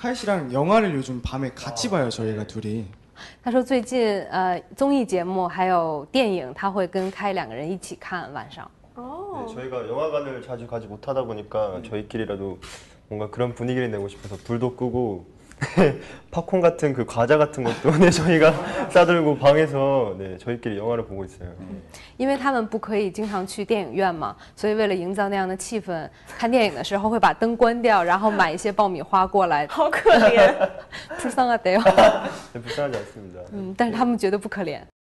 开始让영화를요즘밤에같이봐요저희가 어, 네. 둘이 他说最近呃综艺节目还有电影，他会跟开两个人一起看晚上。 어, 네, 저희가 영화관을 자주 가지 못하다 보니까 음. 저희끼리라도 뭔가 그런 분위기를 내고 싶어서 불도 끄고 팝콘 같은 그 과자 같은 것도 네 저희가 싸들고 방에서 네 저희끼리 영화를 보고 있어요. 因为他们不可以经常去电影院嘛，所以为了营造那样的气氛，看电影的时候会把灯关掉，然后买一些爆米花过来。 好可怜。불쌍하대요. 네, 불쌍하지 않습니다. 嗯，但是他们觉得不可怜。